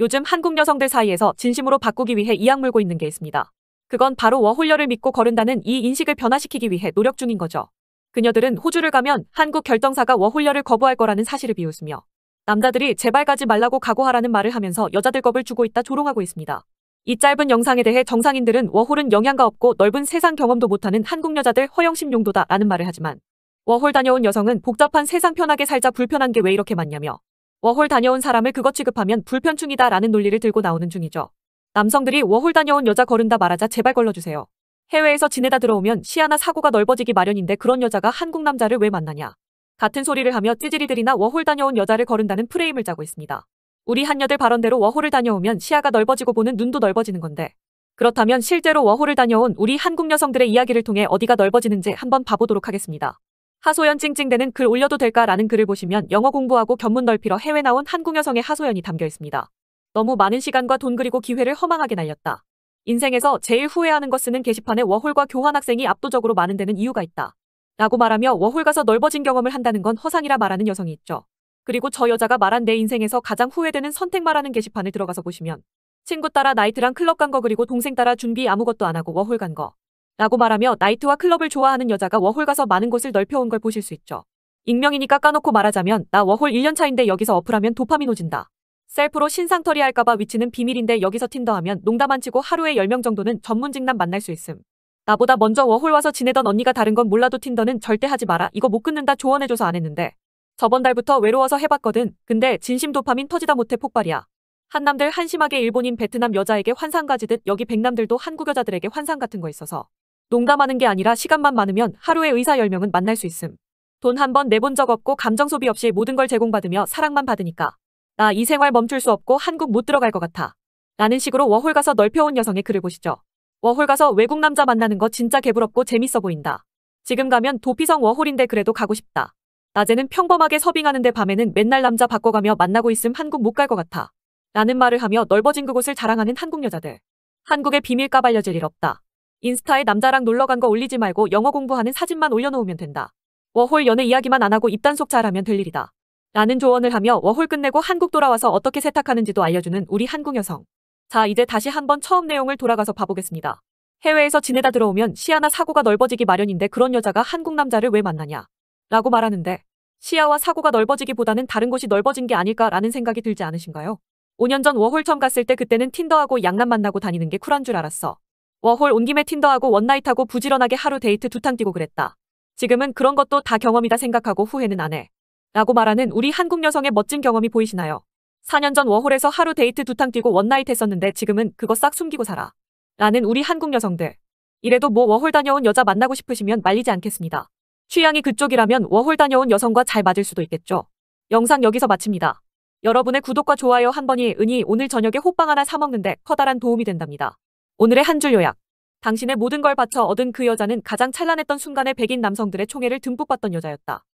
요즘 한국 여성들 사이에서 진심으로 바꾸기 위해 이악물고 있는 게 있습니다. 그건 바로 워홀녀를 믿고 거른다는 이 인식을 변화시키기 위해 노력 중인 거죠. 그녀들은 호주를 가면 한국 결정사가 워홀녀를 거부할 거라는 사실을 비웃으며 남자들이 제발 가지 말라고 각오하라는 말을 하면서 여자들 겁을 주고 있다 조롱하고 있습니다. 이 짧은 영상에 대해 정상인들은 워홀은 영양가 없고 넓은 세상 경험도 못하는 한국 여자들 허영심 용도다 라는 말을 하지만 워홀 다녀온 여성은 복잡한 세상 편하게 살자 불편한 게 왜 이렇게 많냐며 워홀 다녀온 사람을 그것 취급하면 불편충이다 라는 논리를 들고 나오는 중이죠. 남성들이 워홀 다녀온 여자 거른다 말하자 제발 걸러주세요. 해외에서 지내다 들어오면 시야나 사고가 넓어지기 마련인데 그런 여자가 한국 남자를 왜 만나냐. 같은 소리를 하며 찌질이들이나 워홀 다녀온 여자를 거른다는 프레임을 짜고 있습니다. 우리 한녀들 발언대로 워홀을 다녀오면 시야가 넓어지고 보는 눈도 넓어지는 건데. 그렇다면 실제로 워홀을 다녀온 우리 한국 여성들의 이야기를 통해 어디가 넓어지는지 한번 봐보도록 하겠습니다. 하소연 찡찡대는 글 올려도 될까라는 글을 보시면 영어 공부하고 견문 넓히러 해외 나온 한국 여성의 하소연이 담겨 있습니다. 너무 많은 시간과 돈 그리고 기회를 허망하게 날렸다. 인생에서 제일 후회하는 것 쓰는 게시판에 워홀과 교환 학생이 압도적으로 많은 데는 이유가 있다. 라고 말하며 워홀 가서 넓어진 경험을 한다는 건 허상이라 말하는 여성이 있죠. 그리고 저 여자가 말한 내 인생에서 가장 후회되는 선택 말하는 게시판을 들어가서 보시면 친구 따라 나이트랑 클럽 간 거 그리고 동생 따라 준비 아무것도 안 하고 워홀 간 거. 라고 말하며 나이트와 클럽을 좋아하는 여자가 워홀 가서 많은 곳을 넓혀온 걸 보실 수 있죠. 익명이니까 까놓고 말하자면 나 워홀 1년 차인데 여기서 어플하면 도파민 오진다. 셀프로 신상털이 할까봐 위치는 비밀인데 여기서 틴더하면 농담 안 치고 하루에 10명 정도는 전문 직남 만날 수 있음. 나보다 먼저 워홀 와서 지내던 언니가 다른 건 몰라도 틴더는 절대 하지 마라 이거 못 끊는다 조언해줘서 안 했는데. 저번 달부터 외로워서 해봤거든. 근데 진심 도파민 터지다 못해 폭발이야. 한남들 한심하게 일본인 베트남 여자에게 환상 가지듯 여기 백남들도 한국 여자들에게 환상 같은 거 있어서. 농담하는 게 아니라 시간만 많으면 하루에 의사 10명은 만날 수 있음. 돈 한 번 내본 적 없고 감정 소비 없이 모든 걸 제공받으며 사랑만 받으니까. 나 이 생활 멈출 수 없고 한국 못 들어갈 것 같아. 라는 식으로 워홀 가서 넓혀온 여성의 글을 보시죠. 워홀 가서 외국 남자 만나는 거 진짜 개부럽고 재밌어 보인다. 지금 가면 도피성 워홀인데 그래도 가고 싶다. 낮에는 평범하게 서빙하는데 밤에는 맨날 남자 바꿔가며 만나고 있음 한국 못 갈 것 같아. 라는 말을 하며 넓어진 그곳을 자랑하는 한국 여자들. 한국의 비밀 까발려질 일 없다. 인스타에 남자랑 놀러 간 거 올리지 말고 영어 공부하는 사진만 올려놓으면 된다. 워홀 연애 이야기만 안 하고 입단속 잘하면 될 일이다. 라는 조언을 하며 워홀 끝내고 한국 돌아와서 어떻게 세탁하는지도 알려주는 우리 한국 여성. 자 이제 다시 한번 처음 내용을 돌아가서 봐보겠습니다. 해외에서 지내다 들어오면 시야나 사고가 넓어지기 마련인데 그런 여자가 한국 남자를 왜 만나냐? 라고 말하는데 시야와 사고가 넓어지기보다는 다른 곳이 넓어진 게 아닐까라는 생각이 들지 않으신가요? 5년 전 워홀 처음 갔을 때 그때는 틴더하고 양남 만나고 다니는 게 쿨한 줄 알았어. 워홀 온 김에 틴더하고 원나잇하고 부지런하게 하루 데이트 두탕 뛰고 그랬다. 지금은 그런 것도 다 경험이다 생각하고 후회는 안 해. 라고 말하는 우리 한국 여성의 멋진 경험이 보이시나요? 4년 전 워홀에서 하루 데이트 두탕 뛰고 원나잇 했었는데 지금은 그거 싹 숨기고 살아. 라는 우리 한국 여성들. 이래도 뭐 워홀 다녀온 여자 만나고 싶으시면 말리지 않겠습니다. 취향이 그쪽이라면 워홀 다녀온 여성과 잘 맞을 수도 있겠죠. 영상 여기서 마칩니다. 여러분의 구독과 좋아요 한 번이 은이 오늘 저녁에 호빵 하나 사먹는데 커다란 도움이 된답니다. 오늘의 한 줄 요약. 당신의 모든 걸 바쳐 얻은 그 여자는 가장 찬란했던 순간에 백인 남성들의 총애를 듬뿍 받던 여자였다.